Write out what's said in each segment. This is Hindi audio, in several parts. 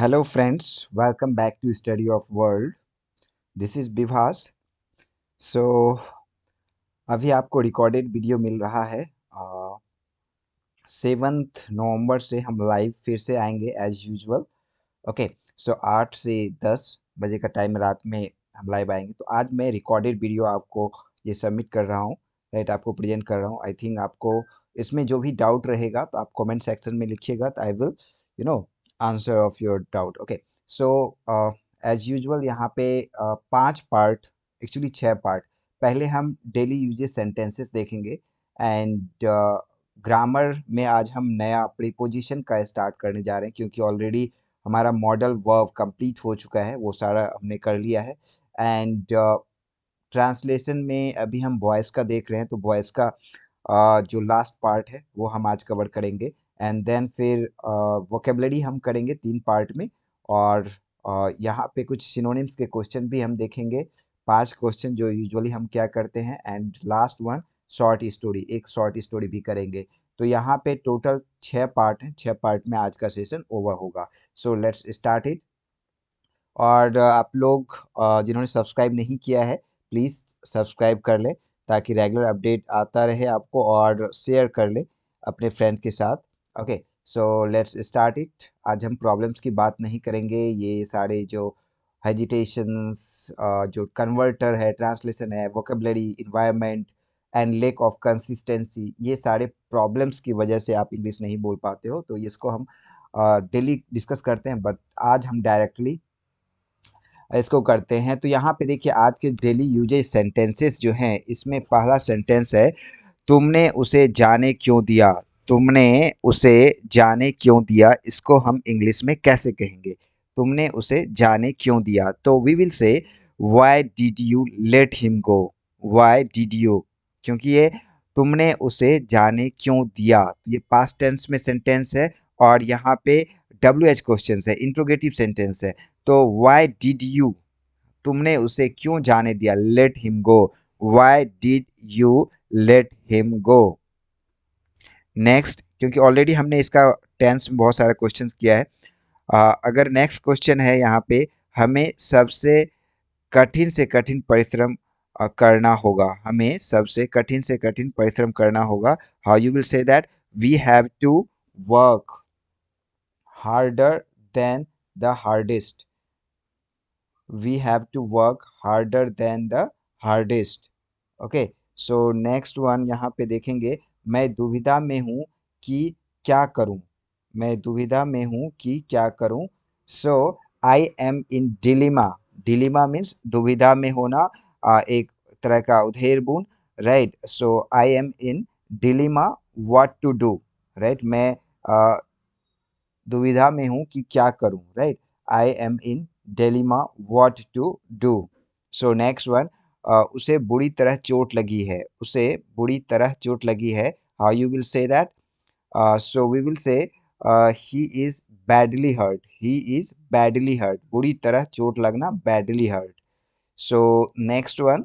Hello friends welcome back to study of world this is Vibhash so अभी आपको रिकॉर्डेड वीडियो मिल रहा है सेवन्थ uh, नवंबर से हम लाइव फिर से आएंगे एज यूजुअल ओके सो आठ से दस बजे का टाइम रात में हम लाइव आएंगे तो आज मैं रिकॉर्डेड वीडियो आपको ये सबमिट कर रहा हूँ राइट आपको प्रेजेंट कर रहा हूँ आई थिंक आपको इसमें जो भी डाउट रहेगा तो आप कमेंट सेक्शन में लिखिएगा तो I will you know answer of your doubt okay so as usual यहाँ पे uh, पांच पार्ट एक्चुअली छः पार्ट पहले हम डेली यूजेज सेंटेंसेस देखेंगे एंड ग्रामर uh, में आज हम नया प्रीपोजिशन का स्टार्ट करने जा रहे हैं क्योंकि ऑलरेडी हमारा मॉडल वर्व कंप्लीट हो चुका है वो सारा हमने कर लिया है एंड ट्रांसलेशन uh, में अभी हम वॉइस का देख रहे हैं तो वॉइस का uh, जो लास्ट पार्ट है वो हम आज कवर करेंगे एंड देन फिर वोकेबलरी हम करेंगे तीन पार्ट में और यहाँ पे कुछ सिनोनिम्स के क्वेश्चन भी हम देखेंगे पांच क्वेश्चन जो यूजुअली हम क्या करते हैं and last one short story एक शॉर्ट स्टोरी भी करेंगे तो यहाँ पे टोटल छः पार्ट हैं छः पार्ट में आज का सेशन ओवर होगा सो लेट्स स्टार्ट इट और आप लोग जिन्होंने सब्सक्राइब नहीं किया है प्लीज़ सब्सक्राइब कर ले ताकि रेगुलर अपडेट आता रहे आपको और शेयर कर ले अपने फ्रेंड के साथ okay so let's start it आज हम प्रॉब्लम्स की बात नहीं करेंगे ये सारे जो हेजिटेशंस जो कन्वर्टर है ट्रांसलेशन है vocabulary environment and lack of consistency ये सारे प्रॉब्लम्स की वजह से आप इंग्लिश नहीं बोल पाते हो तो इसको हम डेली uh, डिस्कस करते हैं बट आज हम डायरेक्टली इसको करते हैं तो यहाँ पे देखिए आज के डेली यूजेज सेंटेंसेस जो हैं इसमें पहला सेंटेंस है तुमने उसे जाने क्यों दिया तुमने उसे जाने क्यों दिया इसको हम इंग्लिश में कैसे कहेंगे तुमने उसे जाने क्यों दिया तो we will say why did you let him go why did you क्योंकि ये तुमने उसे जाने क्यों दिया ये पास्ट टेंस में सेंटेंस है और यहाँ पे डब्ल्यू एच क्वेश्चन है इंट्रोगेटिव सेंटेंस है तो वाई डिड यू तुमने उसे क्यों जाने दिया let him go why did you let him go next क्योंकि ऑलरेडी हमने इसका टेंस में बहुत सारा क्वेश्चन किया है आ, अगर नेक्स्ट क्वेश्चन है यहाँ पे हमें सबसे कठिन से कठिन परिश्रम करना होगा हमें सबसे कठिन से कठिन परिश्रम करना होगा how you will say that we have to work harder than the hardest we have to work harder than the hardest okay so next one यहाँ पे देखेंगे मैं दुविधा में हूँ कि क्या करूँ मैं दुविधा में हूँ कि क्या करूँ so I am in dilemma dilemma means दुविधा में होना आ, एक तरह का उधेर बुन right so I am in dilemma what to do right मैं दुविधा में हूँ कि क्या करूँ right I am in dilemma what to do so next one उसे बुरी तरह चोट लगी है उसे बुरी तरह चोट लगी है how you will say that so we will say he is badly hurt he is badly hurt बुरी तरह चोट लगना badly hurt so next one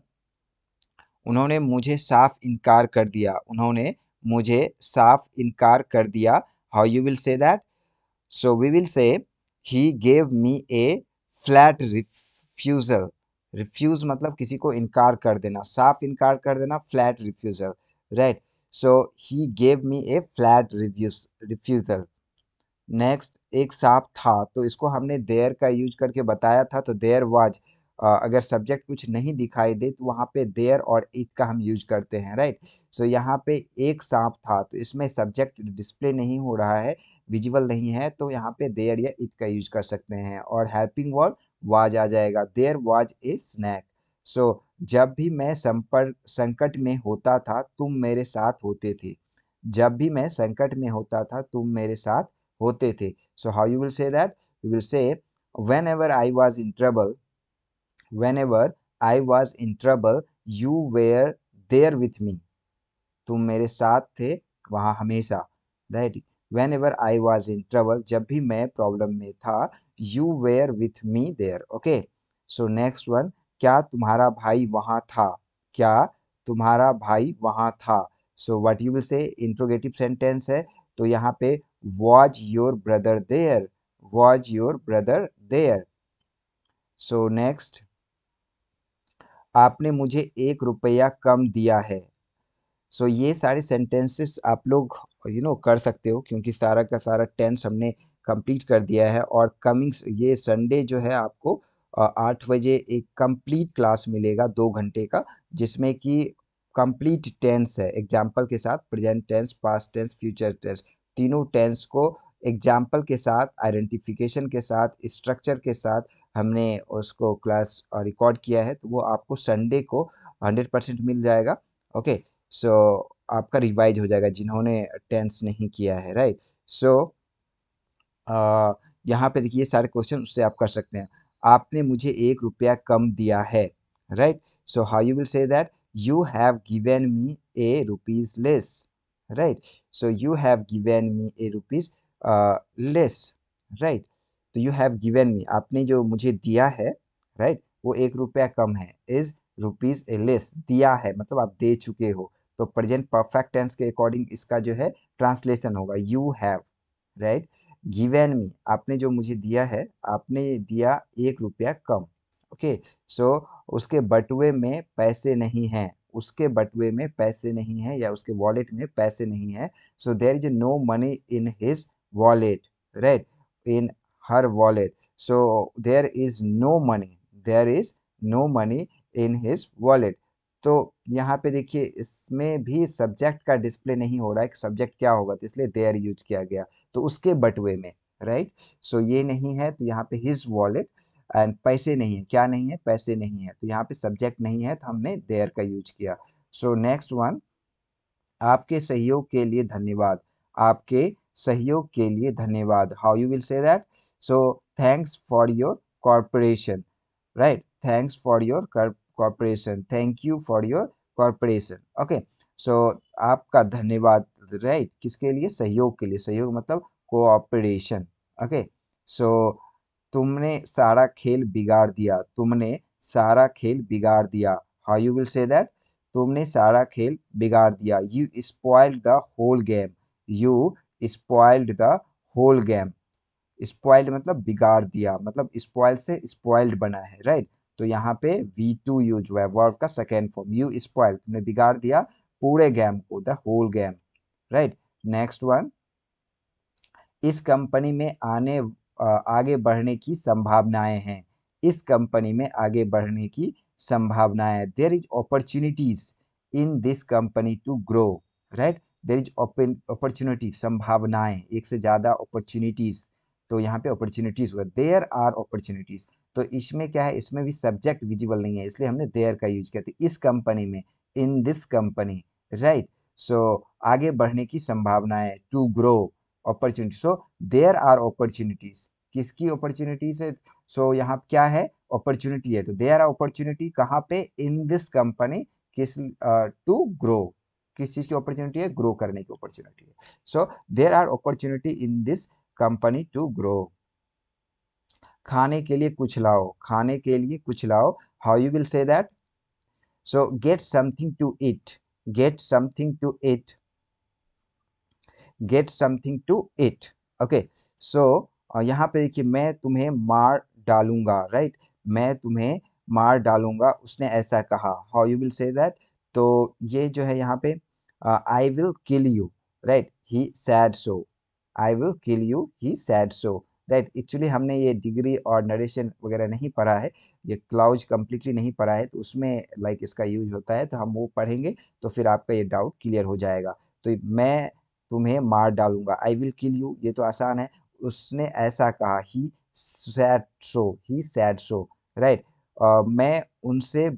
उन्होंने मुझे साफ इनकार कर दिया उन्होंने मुझे साफ इनकार कर दिया how you will say that so we will say he gave me a flat refusal refuse मतलब किसी को इनकार कर देना साफ इनकार कर देना flat refusal right so he gave me a flat reviews refusal next एक साफ था तो इसको हमने देयर का यूज करके बताया था तो देयर वाज अगर सब्जेक्ट कुछ नहीं दिखाई दे तो वहाँ पे देयर और इट का हम यूज करते हैं राइट सो so, यहाँ पे एक सांप था तो इसमें सब्जेक्ट डिस्प्ले नहीं हो रहा है विजिबल नहीं है तो यहाँ पे देयर या इट का यूज कर सकते हैं और हेल्पिंग वर्ड वाज आ जाएगा there was a snake so जब भी मैं संपर्क संकट में होता था तुम मेरे साथ होते थे जब भी मैं संकट में होता था तुम मेरे साथ होते थे so how you will say that you will say whenever I was in trouble whenever I was in trouble you were there with me तुम मेरे साथ थे वहाँ हमेशा right whenever I was in trouble जब भी मैं प्रॉब्लम में था you were with me there okay so next one क्या तुम्हारा भाई वहां था क्या तुम्हारा भाई वहां था so what you will say interrogative sentence है तो यहाँ पे was your brother there was your brother there so next आपने मुझे एक रुपया कम दिया है सो so, ये सारे सेंटेंसेस आप लोग यू you नो know, कर सकते हो क्योंकि सारा का सारा टेंस हमने कंप्लीट कर दिया है और कमिंग ये संडे जो है आपको आठ बजे एक कंप्लीट क्लास मिलेगा दो घंटे का जिसमें कि कंप्लीट टेंस है एग्जाम्पल के साथ present tense past tense future tense तीनों टेंस को एग्जाम्पल के साथ आइडेंटिफिकेशन के साथ स्ट्रक्चर के साथ हमने उसको क्लास रिकॉर्ड किया है तो वो आपको संडे को हंड्रेड परसेंट मिल जाएगा ओके सो so, आपका रिवाइज हो जाएगा जिन्होंने टेंस नहीं किया है राइट सो so, यहाँ पे देखिए सारे क्वेश्चन उससे आप कर सकते हैं आपने मुझे एक रुपया कम दिया है right so how you will say that you have given me a rupees less right so you have given me a rupees less right तो यू हैव गिवेन मी आपने जो मुझे दिया है राइट right, वो एक रुपया कम है इज रुपीज ए लेस दिया है मतलब आप दे चुके हो तो प्रेजेंट परफेक्ट टेंस के अकॉर्डिंग इसका जो है ट्रांसलेशन होगा you have right given me आपने जो मुझे दिया है आपने दिया एक रुपया कम ओके सो उसके बटुए में पैसे नहीं हैं उसके बटुए में पैसे नहीं हैं या उसके वॉलेट में पैसे नहीं हैं so there is no money in his wallet right in her wallet so there is no money there is no money in his wallet तो यहाँ पे देखिए इसमें भी सब्जेक्ट का डिस्प्ले नहीं हो रहा है कि सब्जेक्ट क्या होगा तो इसलिए देयर यूज किया गया तो उसके बटवे में राइट सो so, ये नहीं है तो यहाँ पे हिज वॉलेट एंड पैसे नहीं है क्या नहीं है पैसे नहीं है तो यहाँ पे सब्जेक्ट नहीं है तो हमने देयर का यूज किया सो नेक्स्ट वन आपके सहयोग के लिए धन्यवाद आपके सहयोग के लिए धन्यवाद how you will say that so thanks for your corporation right thanks for your cooperation thank you for your corporation okay so आपका धन्यवाद राइट right? किसके लिए सहयोग के लिए सहयोग मतलब कोऑपरेशन ओके सो तुमने सारा खेल बिगाड़ दिया तुमने सारा खेल बिगाड़ दिया how you will say that तुमने सारा खेल बिगाड़ दिया you spoiled the whole game you spoiled the whole game spoiled मतलब बिगाड़ दिया मतलब स्पॉइल से स्पॉइल्ड बना है राइट right? तो यहाँ पे वी टू यू जो है वर्ब का सेकेंड फॉर्म यू स्पॉयल तुमने बिगाड़ दिया पूरे गेम को the whole game right next one इस कंपनी में आने आगे बढ़ने की संभावनाएं हैं इस कंपनी में आगे बढ़ने की संभावनाएं there is opportunities in this company to grow right there is opportunity संभावनाएं एक से ज़्यादा अपॉर्चुनिटीज तो यहाँ पे अपॉर्चुनिटीज हुआ देयर आर अपॉर्चुनिटीज तो इसमें क्या है इसमें भी सब्जेक्ट विजिबल नहीं है इसलिए हमने देयर का यूज किया था इस कंपनी में in this company right so आगे बढ़ने की संभावना है to grow opportunity so there are opportunities किसकी अपॉर्चुनिटीज है सो so, यहाँ क्या है अपॉर्चुनिटी है तो देयर आर अपॉर्चुनिटी कहाँ पे इन दिस कंपनी किस टू ग्रो किस चीज़ की अपॉर्चुनिटी है ग्रो करने की अपॉर्चुनिटी है so there are opportunity in this company to grow खाने के लिए कुछ लाओ खाने के लिए कुछ लाओ how you will say that so get something to eat get something to eat get something to eat okay so यहाँ पे देखिए मैं तुम्हें मार डालूंगा राइट right? मैं तुम्हें मार डालूंगा उसने ऐसा कहा how you will say that तो ये जो है यहाँ पे I will kill you right he said so I will kill you he said so right right, actually हमने ये डिग्री और नरेशन वगैरह नहीं पढ़ा है ये क्लाउज कम्प्लीटली नहीं पढ़ा है तो उसमें लाइक like, इसका यूज होता है तो हम वो पढ़ेंगे तो फिर आपका ये डाउट क्लियर हो जाएगा तो मैं तुम्हें मार डालूंगा आई विल किल यू ये तो आसान है उसने ऐसा कहा he said so he said so right मैं उनसे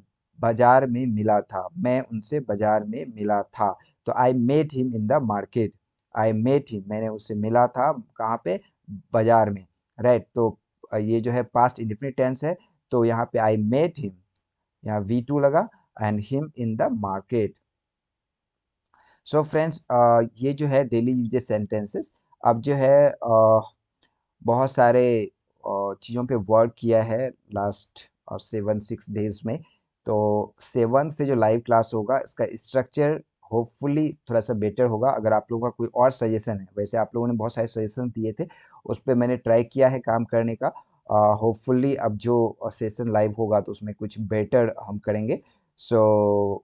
बाजार में मिला था मैं उनसे बाजार में मिला था तो I met him in the market I met him मैंने उससे मिला था कहाँ पे बाजार में राइट तो ये जो है पास्ट इंडिफिनिट टेंस है तो यहाँ पे आई मेट हिम यहाँ वी टू लगा and him in the market so friends ये जो है डेली यूज सेंटेंसेस अब जो है uh, बहुत सारे uh, चीज़ों पे वर्क किया है लास्ट और सेवन सिक्स डेज में तो सेवन से जो लाइव क्लास होगा इसका स्ट्रक्चर होपफुली थोड़ा सा बेटर होगा अगर आप लोगों का कोई और सजेशन है वैसे आप लोगों ने बहुत सारे सजेशन दिए थे उस पर मैंने ट्राई किया है काम करने का uh, अब जो सेशन लाइव होगा तो उसमें कुछ बेटर हम करेंगे सो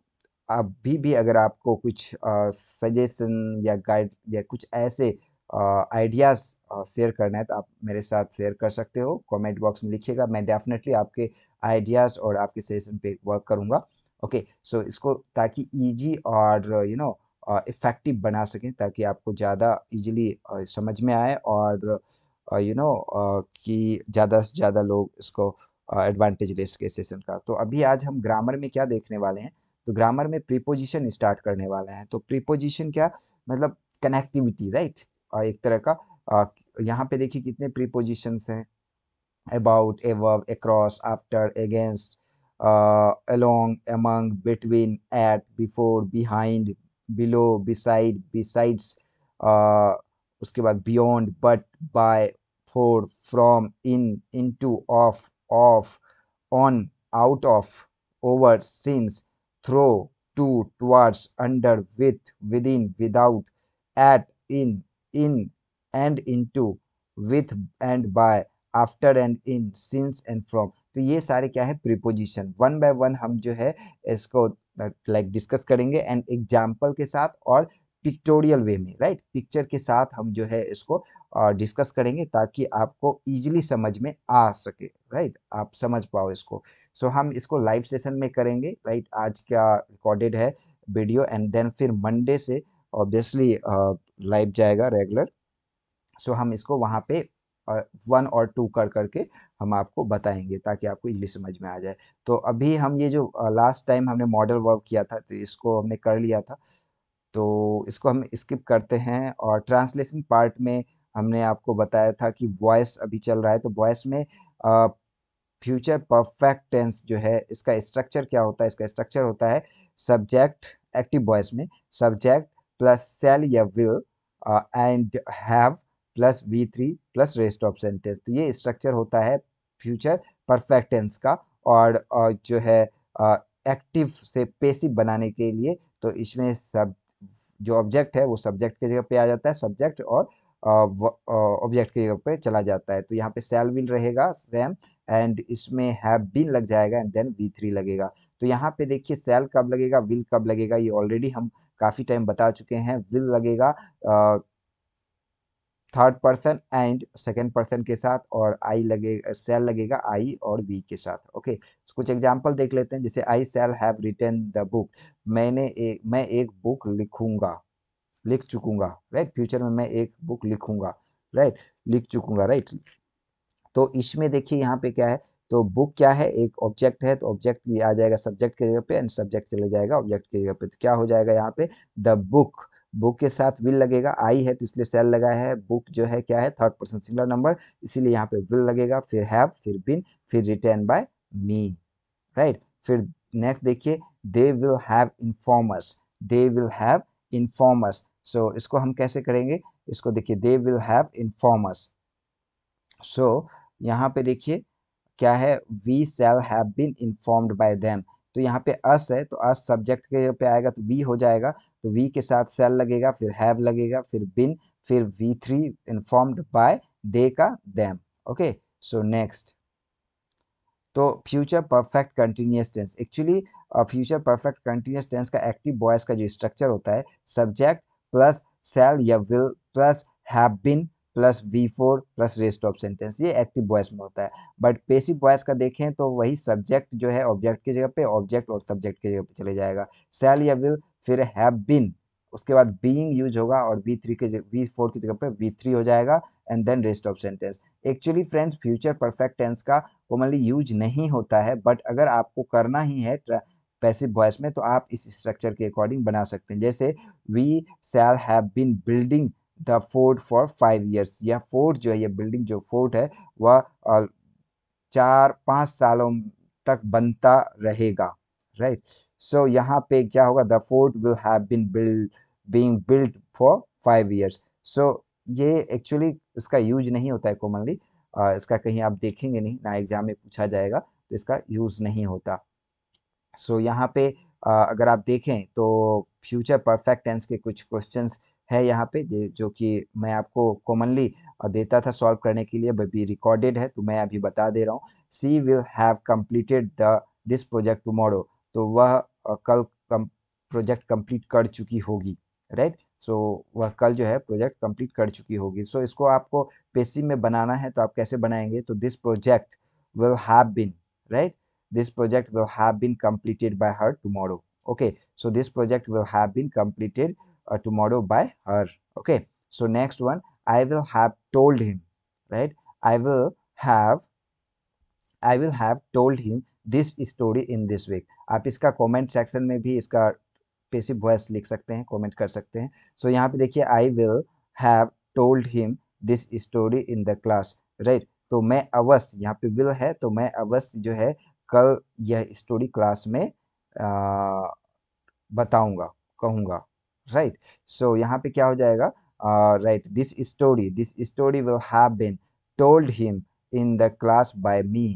अभी भी अगर आपको कुछ सजेशन या गाइड या कुछ ऐसे आइडियाज़ शेयर करना है तो आप मेरे साथ शेयर कर सकते हो कमेंट बॉक्स में लिखिएगा मैं डेफिनेटली आपके आइडियाज़ और आपके सजेशन पे वर्क करूँगा ओके सो इसको ताकि इजी और यू नो इफ़ेक्टिव बना सकें ताकि आपको ज़्यादा इजीली समझ में आए और यू नो कि ज़्यादा से ज़्यादा लोग इसको एडवांटेज ले सके सेशन का तो अभी आज हम ग्रामर में क्या देखने वाले हैं तो ग्रामर में प्रीपोजिशन स्टार्ट करने वाला है तो प्रीपोजिशन क्या मतलब कनेक्टिविटी राइट एक तरह का यहाँ पे देखिए कितने प्रीपोजिशंस हैं about above across after against along among between at before behind below beside besides उसके बाद beyond but by for from in in to of of on out of over since through to towards under with with in without at in in and in to with and by after and in since and from तो ये सारे क्या है प्रिपोजिशन वन बाय वन हम जो है इसको लाइक डिस्कस करेंगे एंड एग्जाम्पल के साथ और पिक्टोरियल वे में राइट पिक्चर के साथ हम जो है इसको डिस्कस करेंगे ताकि आपको इजीली समझ में आ सके राइट आप समझ पाओ इसको सो so, हम इसको लाइव सेशन में करेंगे राइट आज क्या रिकॉर्डेड है वीडियो एंड देन फिर मंडे से ऑब्वियसली लाइव जाएगा रेगुलर सो so, हम इसको वहाँ पे वन और टू कर करके हम आपको बताएंगे ताकि आपको इजली समझ में आ जाए तो अभी हम ये जो लास्ट टाइम हमने मॉडल वर्क किया था तो इसको हमने कर लिया था तो इसको हम स्किप करते हैं और ट्रांसलेशन पार्ट में हमने आपको बताया था कि वॉइस अभी चल रहा है तो वॉइस में फ्यूचर परफेक्ट टेंस जो है इसका स्ट्रक्चर क्या होता है इसका स्ट्रक्चर होता है सब्जेक्ट एक्टिव वॉइस में सब्जेक्ट प्लस सेल या will and have plus V three plus rest of sentence तो ये स्ट्रक्चर होता है फ्यूचर परफेक्ट टेंस का और, और जो है एक्टिव से पेसिव बनाने के लिए तो इसमें सब जो ऑब्जेक्ट है वो सब्जेक्ट के जगह पे आ जाता है सब्जेक्ट और ऑब्जेक्ट के जगह पे चला जाता है तो यहाँ पे सेल विल रहेगा सेम एंड इसमें हैव बीन लग जाएगा एंड देन वी थ्री लगेगा तो यहाँ पे देखिए सेल कब लगेगा विल कब लगेगा ये ऑलरेडी हम काफ़ी टाइम बता चुके हैं विल लगेगा third person and second person के साथ और आई लगे सेल लगेगा आई और वी के साथ ओके okay? so, तो कुछ एग्जांपल देख लेते हैं जैसे I shall have return the book मैंने एक मैं एक बुक लिखूंगा लिख चुकूंगा राइट फ्यूचर में मैं एक बुक लिखूंगा राइट लिख चुकूंगा राइट तो इसमें देखिए यहाँ पे क्या है तो बुक क्या है एक ऑब्जेक्ट है तो ऑब्जेक्ट आ जाएगा सब्जेक्ट की जगह पे एंड सब्जेक्ट चले जाएगा ऑब्जेक्ट की जगह पे तो क्या हो जाएगा यहाँ पे द बुक बुक के साथ विल लगेगा आई है तो इसलिए सेल लगा है बुक जो है क्या है थर्ड पर्सन सिंगुलर नंबर इसीलिए यहाँ पे विल लगेगा फिर हैव फिर बिन फिर रिटर्न बाय मी राइट फिर नेक्स्ट देखिए they will have informers they will have informers so इसको हम कैसे करेंगे इसको देखिए दे विल हैव इनफॉर्मर्स सो यहाँ पे देखिए क्या है we shall have been informed by them तो यहाँ पे अस है तो अस सब्जेक्ट के पे आएगा तो वी हो जाएगा तो वी के साथ सेल लगेगा फिर हैव लगेगा फिर बिन फिर वी थ्री इन्फॉर्म्ड बाय दे का दैम ओके सो नेक्स्ट तो future perfect continuous tense actually future perfect continuous tense का एक्टिव वॉइस का जो स्ट्रक्चर होता है सब्जेक्ट प्लस सेल या will plus have been plus V four plus rest of sentence ये एक्टिव वॉइस में होता है बट पेसिव वॉइस का देखें तो वही सब्जेक्ट जो है ऑब्जेक्ट की जगह पे ऑब्जेक्ट और सब्जेक्ट की जगह पे चले जाएगा सेल या विल फिर हैव बीन उसके बाद बीइंग यूज होगा और बी थ्री के बी फोर की जगह पे बी थ्री हो जाएगा and then rest of sentence actually friends future perfect tense का कॉमनली यूज नहीं होता है बट अगर आपको करना ही है पैसिव वॉइस में तो आप इस स्ट्रक्चर के अकॉर्डिंग बना सकते हैं जैसे we shall have been building the fort for five years यह फोर्ट जो है यह बिल्डिंग जो फोर्ट है वह चार पाँच सालों तक बनता रहेगा राइट right? सो so, यहाँ पे क्या होगा the fort will have been build being build for five years so ये एक्चुअली इसका यूज नहीं होता है कॉमनली इसका कहीं आप देखेंगे नहीं ना एग्जाम में पूछा जाएगा तो इसका यूज नहीं होता सो so, यहाँ पे आ, अगर आप देखें तो फ्यूचर परफेक्ट टेंस के कुछ क्वेश्चन है यहाँ पे जो कि मैं आपको कॉमनली देता था सॉल्व करने के लिए बी रिकॉर्डेड है तो मैं अभी बता दे रहा हूँ she will have completed the this project tomorrow तो वह कल कम, प्रोजेक्ट कंप्लीट कर चुकी होगी राइट सो so, वह कल जो है प्रोजेक्ट कंप्लीट कर चुकी होगी सो so, इसको आपको पेसी में बनाना है तो आप कैसे बनाएंगे तो this project will have been right this project will have been completed by her tomorrow okay so this project will have been completed tomorrow by her okay so next one I will have told him right I will have I will have told him this story in this week आप इसका कमेंट सेक्शन में भी इसका पेसिव वॉयस लिख सकते हैं कमेंट कर सकते हैं सो so, यहाँ पे देखिए I will have told him this story in the class right तो मैं अवश्य यहाँ पे विल है तो मैं अवश्य जो है कल यह स्टोरी क्लास में बताऊंगा कहूँगा राइट सो यहाँ पे क्या हो जाएगा right this story this story will have been told him in the class by me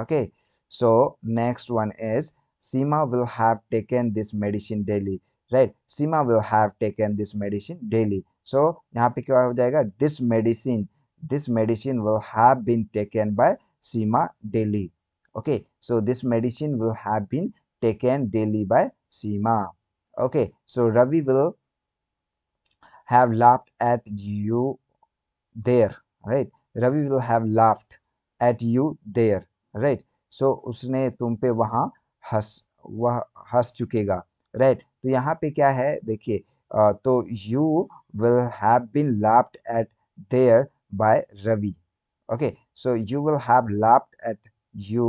okay So next one is Sima will have taken this medicine daily, right? Sima will have taken this medicine daily. So this medicine, this medicine will have been taken by Sima daily. Okay, so this medicine will have been taken daily by Sima. Okay, so Ravi will have laughed at you there, right? Ravi will have laughed at you there, right? So उसने तुम पे वहाँ हंस वह हंस चुकेगा राइट right? तो यहाँ पे क्या है देखिए तो you will have been laughed at there by Ravi okay so you will have laughed at you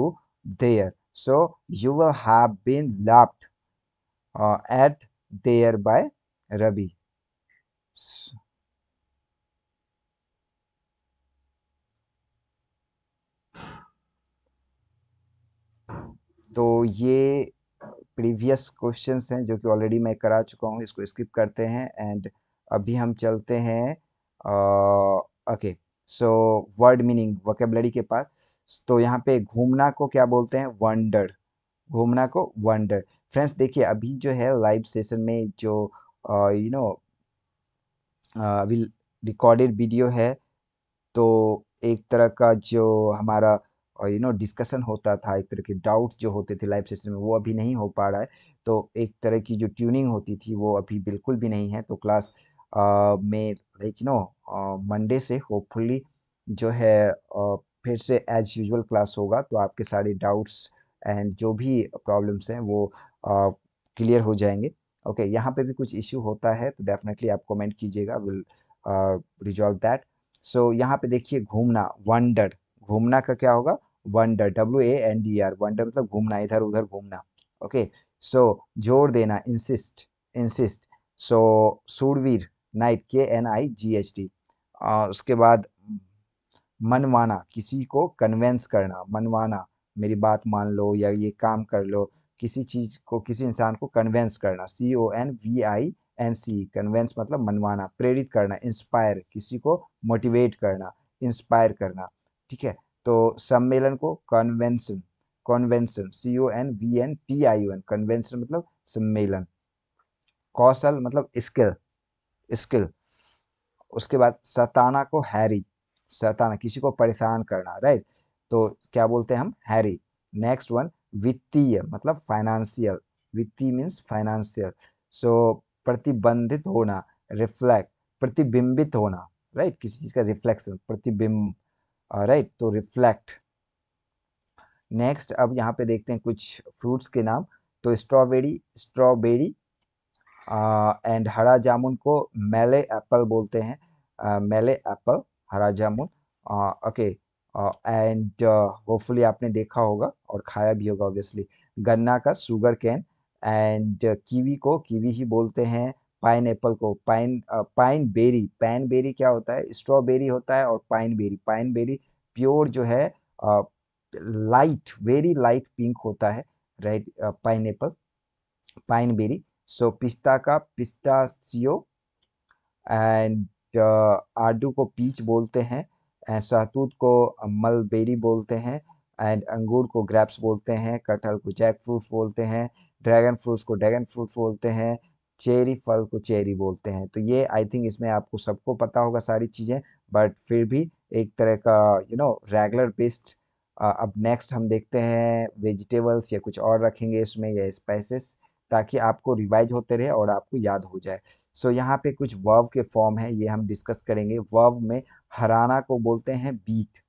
there so you will have been laughed at there by Ravi तो ये प्रीवियस क्वेश्चंस हैं जो कि ऑलरेडी मैं करा चुका हूँ इसको स्किप करते हैं एंड अभी हम चलते हैं okay so word meaning vocabulary के पास तो यहाँ पे घूमना को क्या बोलते हैं वंडर घूमना को वंडर फ्रेंड्स देखिए अभी जो है लाइव सेशन में जो यू नो अभी रिकॉर्डेड वीडियो है तो एक तरह का जो हमारा और यू नो डिस्कशन होता था एक तरह के डाउट जो होते थे लाइव सेशन में वो अभी नहीं हो पा रहा है तो एक तरह की जो ट्यूनिंग होती थी वो अभी बिल्कुल भी नहीं है तो क्लास में लाइक यू नो मंडे से होपफुली जो है uh, फिर से एज यूजल क्लास होगा तो आपके सारे डाउट्स एंड जो भी प्रॉब्लम्स हैं वो क्लियर uh, हो जाएंगे ओके okay, यहाँ पे भी कुछ इश्यू होता है तो डेफिनेटली आप कमेंट कीजिएगा विल रिजॉल्व दैट सो यहाँ पे देखिए घूमना वंडर घूमना का क्या होगा wander W A N D E वंडर मतलब घूमना इधर उधर घूमना ओके सो जोर देना इंसिस्ट इंसिस्ट सो सूरवीर knight K N I G H D उसके बाद मनवाना किसी को कन्वेंस करना मनवाना मेरी बात मान लो या ये काम कर लो किसी चीज़ को किसी इंसान को कन्वेंस करना C O N V I N C convince मतलब मनवाना प्रेरित करना इंस्पायर किसी को मोटिवेट करना इंस्पायर करना ठीक है तो सम्मेलन को convention convention C O N V N T I N convention मतलब सम्मेलन कौशल मतलब स्किल स्किल उसके बाद सताना को हैरी सताना किसी को परेशान करना राइट तो क्या बोलते हैं हम हैरी नेक्स्ट वन वित्तीय मतलब फाइनेंशियल वित्तीय मीन्स फाइनेंशियल सो प्रतिबंधित होना रिफ्लेक्ट प्रतिबिंबित होना राइट किसी चीज का रिफ्लेक्शन प्रतिबिंब राइट तो रिफ्लेक्ट नेक्स्ट अब यहाँ पे देखते हैं कुछ फ्रूट्स के नाम तो स्ट्रॉबेरी स्ट्रॉबेरी एंड हरा जामुन को मेले एप्पल बोलते हैं uh, मेले एप्पल हरा जामुन ओके एंड होपफुली आपने देखा होगा और खाया भी होगा ऑब्वियसली गन्ना का शुगर कैन एंड कीवी को कीवी ही बोलते हैं पाइन एप्पल को pine pineberry pineberry क्या होता है स्ट्रॉबेरी होता है और pineberry pineberry pure जो है लाइट वेरी लाइट पिंक होता है right pineapple pineberry so पिस्ता का पिस्ता सीओ एंड आडू को पीच बोलते हैं एंड शहतूत को मलबेरी बोलते हैं एंड अंगूर को ग्रैप्स बोलते हैं कटहल को जैक फ्रूट्स बोलते हैं ड्रैगन फ्रूट्स को ड्रैगन फ्रूट बोलते हैं चेरी फल को चेरी बोलते हैं तो ये आई थिंक इसमें आपको सबको पता होगा सारी चीज़ें बट फिर भी एक तरह का यू नो रेगुलर बेस्ड अब नेक्स्ट हम देखते हैं वेजिटेबल्स या कुछ और रखेंगे इसमें या स्पाइसेस ताकि आपको रिवाइज होते रहे और आपको याद हो जाए सो so, यहाँ पे कुछ वर्ब के फॉर्म है ये हम डिस्कस करेंगे वर्ब में हराना को बोलते हैं beat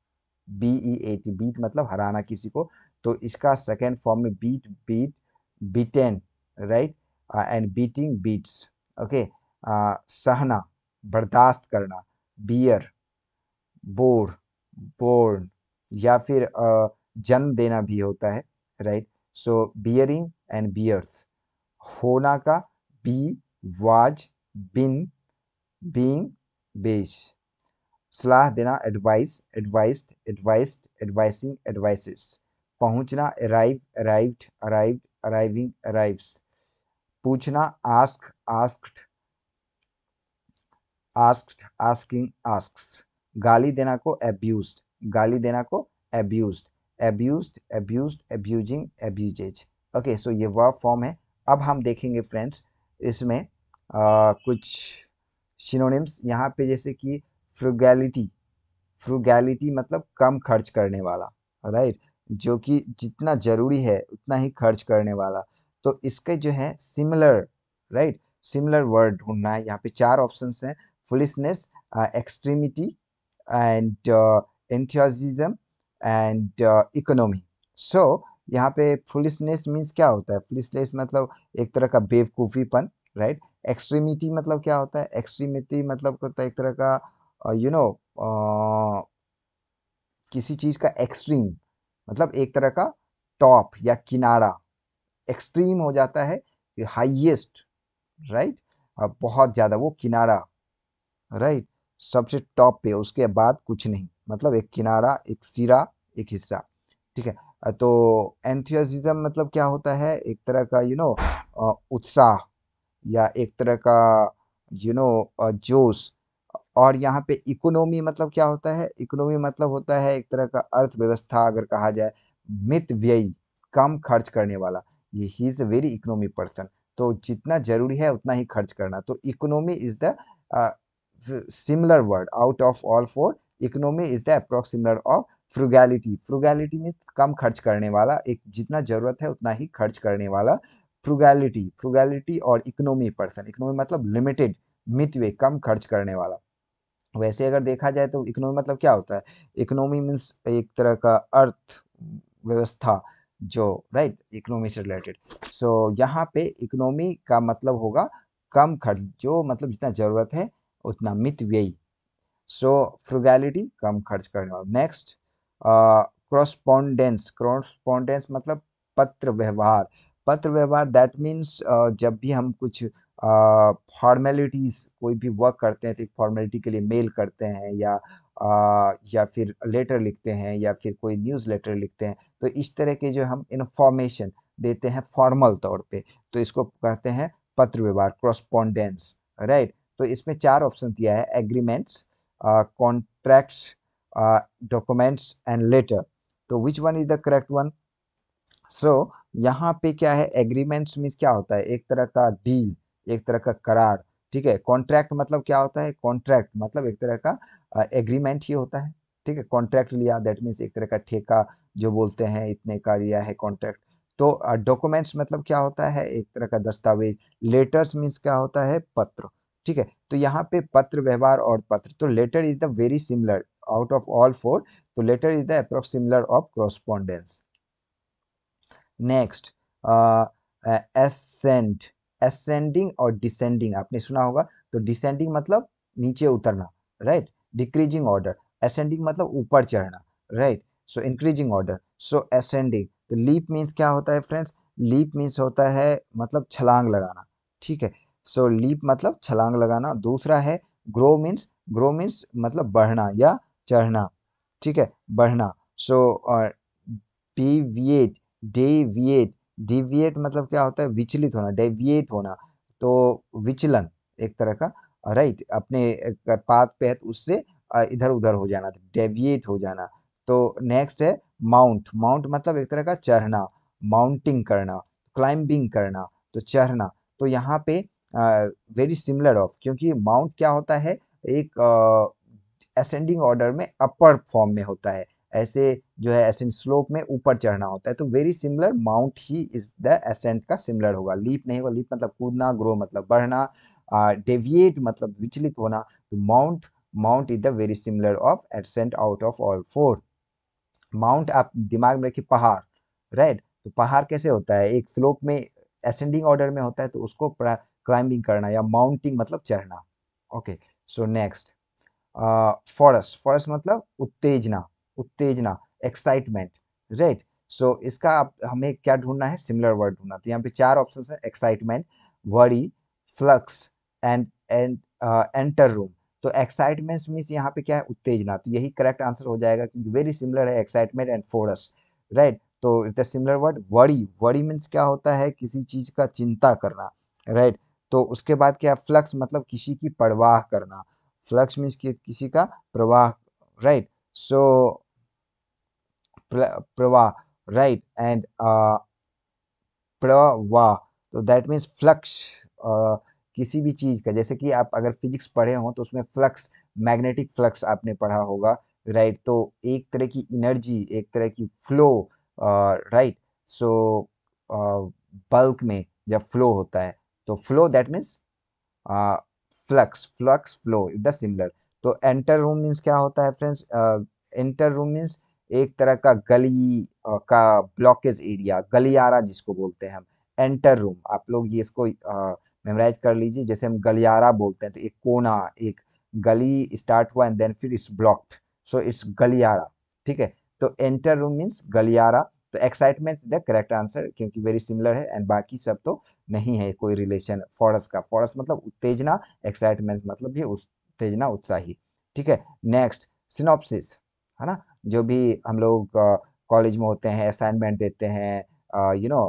B E A T beat मतलब हराना किसी को तो इसका सेकेंड फॉर्म में beat beat beaten right and beating beats okay सहना बर्दाश्त करना बियर बोर्ड बोर्न या फिर uh, जन्म देना भी होता है right so bearing and bears होना का be was been being base सलाह देना advice advised advised advising advises पहुंचना arrive arrived arrived arriving arrives पूछना ask asked asked asking ask गाली देना को एब्यूज गाली देना को abuse abuse abuse abusing abuses okay so ये वर्ब फॉर्म है अब हम देखेंगे फ्रेंड्स इसमें आ, कुछ सिनोनिम्स यहाँ पे जैसे कि फ्रुगैलिटी फ्रुगैलिटी मतलब कम खर्च करने वाला राइट right? जो कि जितना ज़रूरी है उतना ही खर्च करने वाला तो इसके जो है सिमिलर राइट सिमिलर वर्ड ढूंढना है यहाँ पे चार ऑप्शन हैं foolishness extremity and enthusiasm and economy so यहाँ पे फुलिसनेस मीन्स क्या होता है फुलिसनेस मतलब एक तरह का बेवकूफ़ीपन राइट right? एक्सट्रीमिटी मतलब क्या होता है एक्सट्रीमिटी मतलब होता है एक तरह का you uh, know you know, uh, किसी चीज़ का एक्सट्रीम मतलब एक तरह का टॉप या किनारा एक्सट्रीम हो जाता है हाइएस्ट हाईएस्ट राइट और बहुत ज़्यादा वो किनारा राइट सबसे टॉप पे उसके बाद कुछ नहीं मतलब एक किनारा एक सिरा एक हिस्सा ठीक है तो एंथियाजिज्म मतलब क्या होता है एक तरह का यू नो उत्साह या एक तरह का यू नो जोश और यहाँ पे इकोनॉमी मतलब क्या होता है इकोनॉमी मतलब होता है एक तरह का अर्थव्यवस्था अगर कहा जाए मित व्ययी कम खर्च करने वाला ये ही is a very economy person तो जितना जरूरी है उतना ही खर्च करना तो economy is the similar word out of all four economy is the approx similar of frugality frugality में कम खर्च करने वाला एक जितना ज़रूरत है उतना ही खर्च करने वाला फ्रुगैलिटी फ्रुगैलिटी और इकोनॉमी पर्सन इकोनॉमी मतलब लिमिटेड मित वे कम खर्च करने वाला वैसे अगर देखा जाए तो इकोनॉमी मतलब क्या होता है इकोनॉमी मीन्स एक तरह का अर्थ व्यवस्था जो राइट इकोनॉमी से रिलेटेड सो यहाँ पे इकोनॉमी का मतलब होगा कम खर्च जो मतलब जितना ज़रूरत है उतना मित व्ययी सो फ्रुगैलिटी कम खर्च करने वाला नेक्स्ट क्रॉस्पॉन्डेंस क्रॉस्पॉन्डेंस मतलब पत्र व्यवहार पत्र व्यवहार दैट मीन्स uh, जब भी हम कुछ फॉर्मेलिटीज़ uh, कोई भी वर्क करते हैं तो एक फॉर्मेलिटी के लिए मेल करते हैं या आ, या फिर लेटर लिखते हैं या फिर कोई न्यूज़ लेटर लिखते हैं तो इस तरह के जो हम इन्फॉर्मेशन देते हैं फॉर्मल तौर पे तो इसको कहते हैं पत्र व्यवहार क्रॉस्पॉन्डेंस राइट तो इसमें चार ऑप्शन दिया है agreements contracts documents and letter तो which one is the correct one so यहाँ पे क्या है एग्रीमेंट्स मीन्स क्या होता है एक तरह का डील एक तरह का करार ठीक है कॉन्ट्रैक्ट मतलब क्या होता है कॉन्ट्रैक्ट मतलब एक तरह का एग्रीमेंट ही होता है ठीक है कॉन्ट्रैक्ट लिया दैट मीन्स एक तरह का ठेका जो बोलते हैं इतने का लिया है कॉन्ट्रैक्ट तो डॉक्यूमेंट्स मतलब क्या होता है एक तरह का दस्तावेज लेटर्स मीन्स क्या होता है पत्र ठीक है तो यहाँ पे पत्र व्यवहार और पत्र तो letter is the very similar out of all four तो letter is the approx similar of correspondence next ascent ascending और डिसेंडिंग आपने सुना होगा तो डिसेंडिंग मतलब नीचे उतरना right right? Decreasing order ascending मतलब ऊपर चढ़ना right so increasing order so ascending तो लीप मीन्स क्या होता है फ्रेंड्स लीप मीन्स होता है मतलब छलांग लगाना ठीक है सो so, लीप मतलब छलांग लगाना दूसरा है ग्रो मीन्स ग्रो मीन्स मतलब बढ़ना या चढ़ना ठीक है बढ़ना सो डिविएट डेविएट डिविएट मतलब क्या होता है विचलित होना डेविएट होना तो विचलन एक तरह का राइट अपने पाथ पे है तो उससे इधर उधर हो जाना डेविएट हो जाना तो नेक्स्ट है माउंट माउंट मतलब एक तरह का चढ़ना माउंटिंग करना क्लाइंबिंग करना तो चढ़ना तो यहाँ पे वेरी सिमिलर ऑफ क्योंकि माउंट क्या होता है एक असेंडिंग ऑर्डर में अपर फॉर्म में होता है ऐसे जो है एसेंट स्लोप में ऊपर चढ़ना होता है तो वेरी सिमिलर माउंट ही इज द एसेंट का सिमिलर होगा लीप नहीं होगा लीप मतलब कूदना ग्रो मतलब बढ़ना डेविएट मतलब विचलित होना तो mount mount is the very similar of ascent out of all four mount आप दिमाग में रखिए पहाड़ राइट तो पहाड़ कैसे होता है एक स्लोप में असेंडिंग ऑर्डर में होता है तो उसको क्लाइंबिंग करना या माउंटिंग मतलब चढ़ना okay so next forest forest मतलब उत्तेजना उत्तेजना एक्साइटमेंट राइट सो इसका आप हमें क्या ढूंढना है सिमिलर वर्ड ढूंढना तो यहाँ पे चार ऑप्शन है excitement worry flux and and anteroom तो एक्साइटमेंट मीन्स यहाँ पे क्या है उत्तेजना तो यही करेक्ट आंसर हो जाएगा क्योंकि वेरी सिमिलर है एक्साइटमेंट एंड फोरस राइट तो it similar word worry worry means क्या होता है किसी चीज़ का चिंता करना राइट right? तो उसके बाद क्या फ्लक्स मतलब किसी की परवाह करना फ्लक्स मीन्स कि, किसी का प्रवाह राइट सो प्रवाह राइट एंड uh, प्रवाह तो दैट मीन्स फ्लक्स किसी भी चीज़ का जैसे कि आप अगर फिजिक्स पढ़े हों तो उसमें फ्लक्स मैग्नेटिक फ्लक्स आपने पढ़ा होगा राइट तो एक तरह की एनर्जी एक तरह की फ्लो राइट सो बल्क में जब फ्लो होता है तो flow that means flux flux flow is the similar तो एंटर रूम मीन्स क्या होता है फ्रेंड्स एंटर रूम मीन्स एक तरह का गली का ब्लॉकेज एरिया गलियारा जिसको बोलते हैं हम एंटर रूम आप लोग ये इसको uh, मेमोराइज कर लीजिए जैसे हम गलियारा बोलते हैं तो एक कोना एक गली स्टार्ट हुआ एंड देन फिर इट्स ब्लॉक्ड सो इट्स गलियारा ठीक है तो एंटर रूम मीन्स गलियारा तो एक्साइटमेंट द करेक्ट आंसर क्योंकि वेरी सिमिलर है एंड बाकी सब तो नहीं है कोई रिलेशन फॉरस का फॉरस मतलब उत्तेजना एक्साइटमेंट मतलब भी उत्तेजना उत्साही ठीक है नेक्स्ट सिनॉप्सिस है ना जो भी हम लोग कॉलेज में होते हैं असाइनमेंट देते हैं यू नो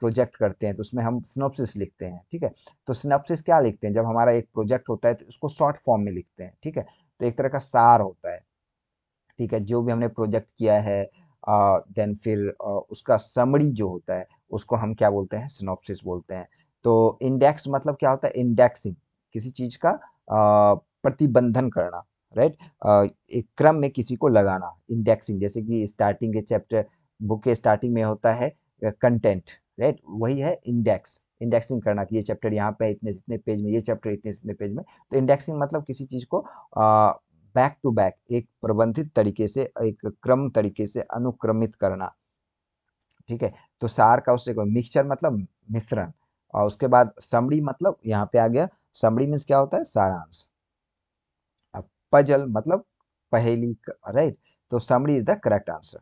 प्रोजेक्ट करते हैं तो उसमें हम स्नोपसिस लिखते हैं ठीक है तो स्नोपसिस क्या लिखते हैं जब हमारा एक प्रोजेक्ट होता है तो उसको शॉर्ट फॉर्म में लिखते हैं ठीक है तो एक तरह का सार होता है ठीक है जो भी हमने प्रोजेक्ट किया है देन फिर उसका समरी जो होता है उसको हम क्या बोलते हैं स्नोपसिस बोलते हैं तो इंडेक्स मतलब क्या होता है इंडेक्सिंग किसी चीज़ का प्रतिबंधन करना राइट एक क्रम में किसी को लगाना इंडेक्सिंग जैसे कि स्टार्टिंग के चैप्टर बुक के स्टार्टिंग में होता है कंटेंट राइट वही है इंडेक्स इंडेक्सिंग करना कि ये चैप्टर यहाँ पे इतने इतने पेज में ये चैप्टर इतने इतने पेज में तो इंडेक्सिंग मतलब किसी चीज़ को आ, बैक टू बैक एक प्रबंधित तरीके से एक क्रम तरीके से अनुक्रमित करना ठीक है तो सार का उससे कोई मिक्सचर मतलब मिश्रण और उसके बाद समड़ी मतलब यहाँ पे आ गया समड़ी मीन्स क्या होता है सारांश अब पजल मतलब पहेली राइट तो समड़ी is the correct answer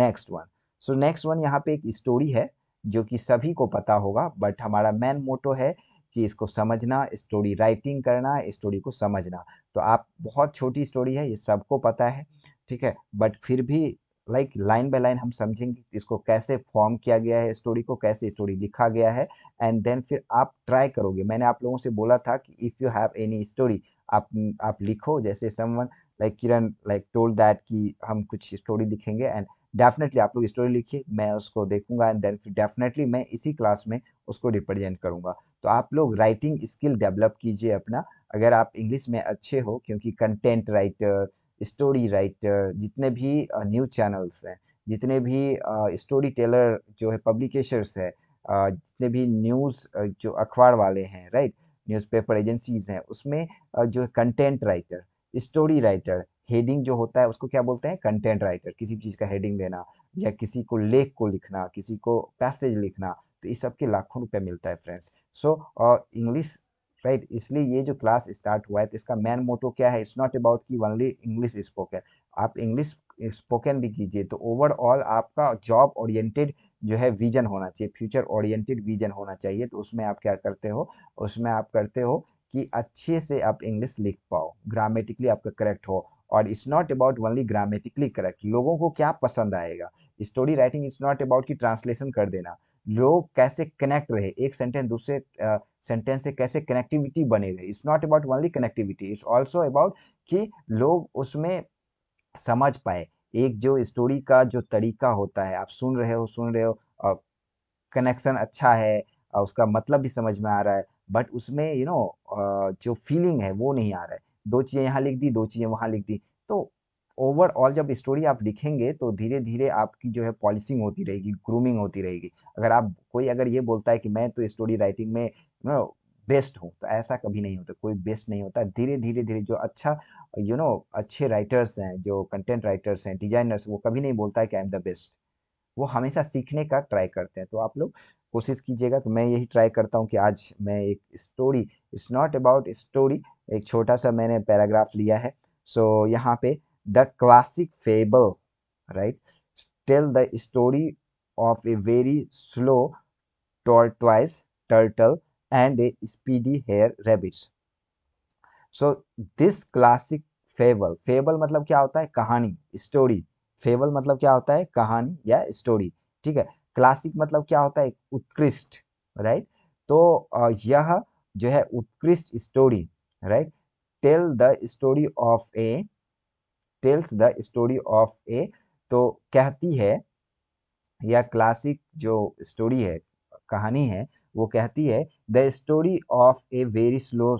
next one so next one यहाँ पे एक स्टोरी है जो कि सभी को पता होगा बट हमारा मेन मोटो है कि इसको समझना स्टोरी राइटिंग करना स्टोरी को समझना तो आप बहुत छोटी स्टोरी है ये सबको पता है ठीक है बट फिर भी लाइक लाइन बाय लाइन हम समझेंगे इसको कैसे फॉर्म किया गया है स्टोरी को कैसे स्टोरी लिखा गया है एंड देन फिर आप ट्राई करोगे मैंने आप लोगों से बोला था कि if you have any story आप आप लिखो जैसे someone like Kiran like told that कि हम कुछ स्टोरी लिखेंगे एंड डेफिनेटली आप लोग स्टोरी लिखिए मैं उसको देखूंगा एंड देन डेफिनेटली मैं इसी क्लास में उसको रिप्रेजेंट करूंगा तो आप लोग राइटिंग स्किल डेवलप कीजिए अपना अगर आप इंग्लिश में अच्छे हो क्योंकि कंटेंट राइटर स्टोरी राइटर जितने भी न्यूज चैनल्स हैं जितने भी स्टोरी टेलर जो है पब्लिकेशर्स है जितने भी न्यूज़ जो अखबार वाले हैं राइट न्यूज़पेपर एजेंसीज हैं उसमें जो content writer story writer heading जो होता है उसको क्या बोलते हैं कंटेंट राइटर किसी चीज़ का हेडिंग देना या किसी को लेख को लिखना किसी को पैसेज लिखना तो इस सब के लाखों रुपये मिलता है फ्रेंड्स सो इंग्लिश राइट इसलिए ये जो क्लास स्टार्ट हुआ है तो इसका मेन मोटो क्या है इट्स नॉट अबाउट की ओनली इंग्लिश स्पोकन आप इंग्लिश स्पोकन भी कीजिए तो ओवरऑल आपका जॉब ओरिएंटेड जो है विजन होना चाहिए फ्यूचर ओरिएंटेड विजन होना चाहिए तो उसमें आप क्या करते हो उसमें आप करते हो कि अच्छे से आप इंग्लिश लिख पाओ ग्रामेटिकली आपका करेक्ट हो और it's not about only grammatically correct लोगों को क्या पसंद आएगा story writing it's not about कि ट्रांसलेशन कर देना लोग कैसे कनेक्ट रहे एक सेंटेंस दूसरे सेंटेंस uh, से कैसे कनेक्टिविटी बने रहे it's not about only connectivity it's also about कि लोग उसमें समझ पाए एक जो स्टोरी का जो तरीका होता है आप सुन रहे हो सुन रहे हो कनेक्शन कनेक्शन अच्छा है uh, उसका मतलब भी समझ में आ रहा है बट उसमें यू you नो know, जो फीलिंग है वो नहीं आ रहा है दो चीज़ें यहाँ लिख दी दो चीज़ें वहाँ लिख दी तो ओवरऑल जब स्टोरी आप लिखेंगे तो धीरे धीरे आपकी जो है पॉलिसिंग होती रहेगी ग्रूमिंग होती रहेगी अगर आप कोई अगर ये बोलता है कि मैं तो स्टोरी राइटिंग में नो बेस्ट हूँ तो ऐसा कभी नहीं होता कोई बेस्ट नहीं होता धीरे धीरे धीरे जो अच्छा यू you नो know, अच्छे राइटर्स हैं जो कंटेंट राइटर्स हैं डिजाइनर्स वो कभी नहीं बोलता है कि आई एम द बेस्ट वो हमेशा सीखने का ट्राई करते हैं तो आप लोग कोशिश कीजिएगा तो मैं यही ट्राई करता हूँ कि आज मैं एक story it's not about story एक छोटा सा मैंने पैराग्राफ लिया है सो so, यहाँ पे the classic fable right tell the story of a very slow tortoise, turtle and a speedy hare rabbit so this classic fable fable मतलब क्या होता है कहानी स्टोरी फेबल मतलब क्या होता है कहानी या स्टोरी ठीक है क्लासिक मतलब क्या होता है उत्कृष्ट राइट right? तो यह जो है उत्कृष्ट story right tell the story of a tells the story of a तो कहती है या क्लासिक जो स्टोरी है कहानी है वो कहती है the story of a very slow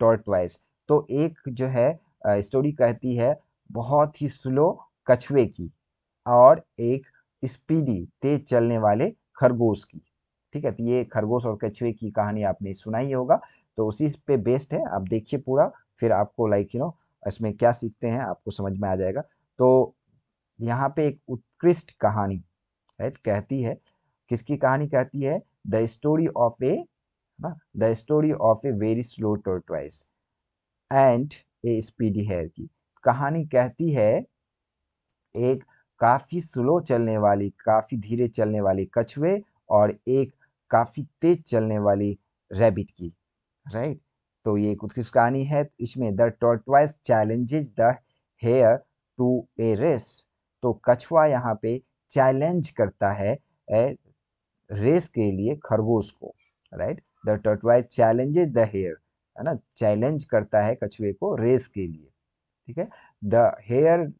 tortoise तो एक जो है स्टोरी uh, कहती है बहुत ही स्लो कछुए की और एक स्पीडी तेज चलने वाले खरगोश की ठीक है तो ये खरगोश और कछुए की कहानी आपने सुना ही होगा तो उसी पे बेस्ड है आप देखिए पूरा फिर आपको लाइक यू नो इसमें क्या सीखते हैं आपको समझ में आ जाएगा तो यहाँ पे एक उत्कृष्ट कहानी राइट कहती है किसकी कहानी कहती है द स्टोरी ऑफ ए ना the story of a very slow tortoise and a speedy hare की कहानी कहती है एक काफ़ी स्लो चलने वाली काफ़ी धीरे चलने वाली कछुए और एक काफ़ी तेज चलने वाली रैबिट की राइट तो ये खुद किस कहानी है इसमें the tortoise challenges the hare to a race तो कछुआ यहाँ पे चैलेंज करता है रेस के लिए खरगोश को right the tortoise challenges the hare है ना चैलेंज करता है कछुए को रेस के लिए ठीक है the hare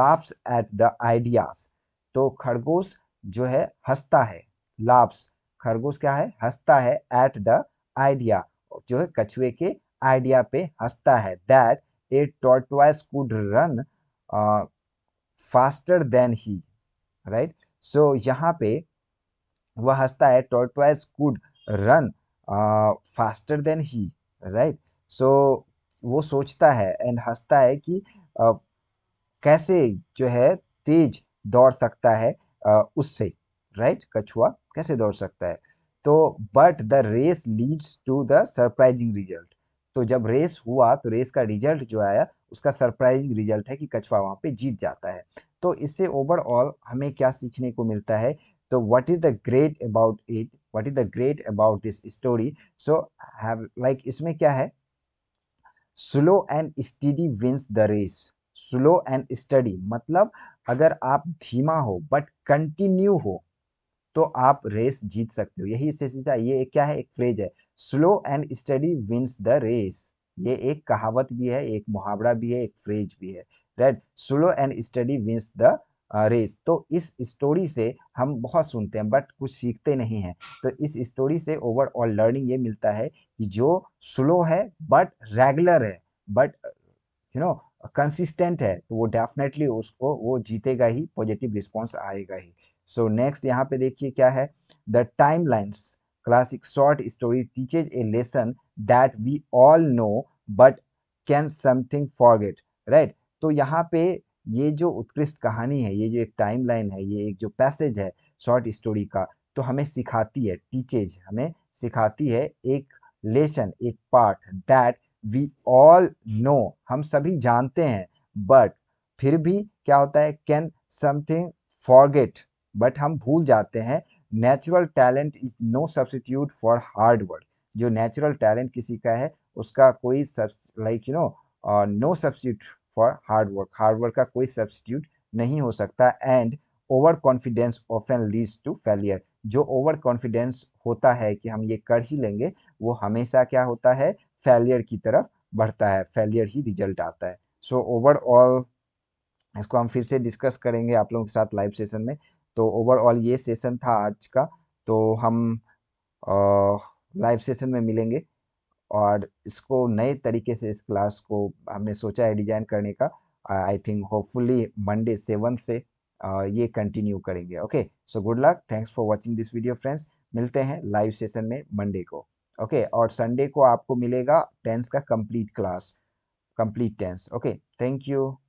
laughs at the ideas तो खरगोश जो है हंसता है लाफ्स खरगोश क्या है हंसता है एट द आइडिया जो है कछुए के आइडिया पे हंसता है that a tortoise could run faster than he right so यहाँ पे वह हंसता है tortoise could run faster than he right so वो सोचता है एंड हंसता है कि uh, कैसे जो है तेज दौड़ सकता है uh, उससे राइट right? कछुआ कैसे दौड़ सकता है तो but the race leads to the surprising result तो जब रेस हुआ तो रेस का रिजल्ट जो आया उसका सरप्राइजिंग रिजल्ट है कि कछुआ वहाँ पे जीत जाता है तो इससे ओवरऑल हमें क्या सीखने को मिलता है तो what is the great about it what is the great about this story so have like इसमें क्या है slow and steady wins the race slow and steady मतलब अगर आप धीमा हो बट कंटिन्यू हो तो आप रेस जीत सकते हो यही इससे सीधा ये क्या है एक फ्रेज है slow and steady wins the race ये एक कहावत भी है एक मुहावरा भी है एक फ्रेज भी है right slow and steady wins the race तो इस स्टोरी से हम बहुत सुनते हैं बट कुछ सीखते नहीं हैं तो इस स्टोरी से ओवरऑल लर्निंग ये मिलता है कि जो स्लो है बट रेगुलर है बट यू नो कंसिस्टेंट है तो वो डेफिनेटली उसको वो जीतेगा ही पॉजिटिव रिस्पॉन्स आएगा ही सो नेक्स्ट यहाँ पे देखिए क्या है the time lines classic short story teaches a lesson that we all know but can something forget right तो यहाँ पे ये जो उत्कृष्ट कहानी है ये जो एक टाइम लाइन है ये एक जो पैसेज है शॉर्ट स्टोरी का तो हमें सिखाती है टीचेज हमें सिखाती है एक लेसन एक part that we all know हम सभी जानते हैं बट फिर भी क्या होता है कैन समथिंग फॉरगेट बट हम भूल जाते हैं natural talent is no substitute for hard work जो नेचुरल टैलेंट किसी का है उसका कोई like you know no substitute for hard work hard work का कोई सब्सटीट्यूट नहीं हो सकता and over confidence often leads to failure जो ओवर कॉन्फिडेंस होता है कि हम ये कर ही लेंगे वो हमेशा क्या होता है फेलियर की तरफ बढ़ता है फेलियर ही रिजल्ट आता है सो so, ओवरऑल इसको हम फिर से डिस्कस करेंगे आप लोगों के साथ लाइव सेशन में तो ओवरऑल ये सेशन था आज का तो हम लाइव सेशन में मिलेंगे और इसको नए तरीके से इस क्लास को हमने सोचा है डिजाइन करने का I think hopefully Monday seven से आ, ये कंटिन्यू करेंगे okay so good luck thanks for watching this video friends मिलते हैं लाइव सेशन में मंडे को ओके okay, और संडे को आपको मिलेगा टेंस का complete class complete tense okay thank you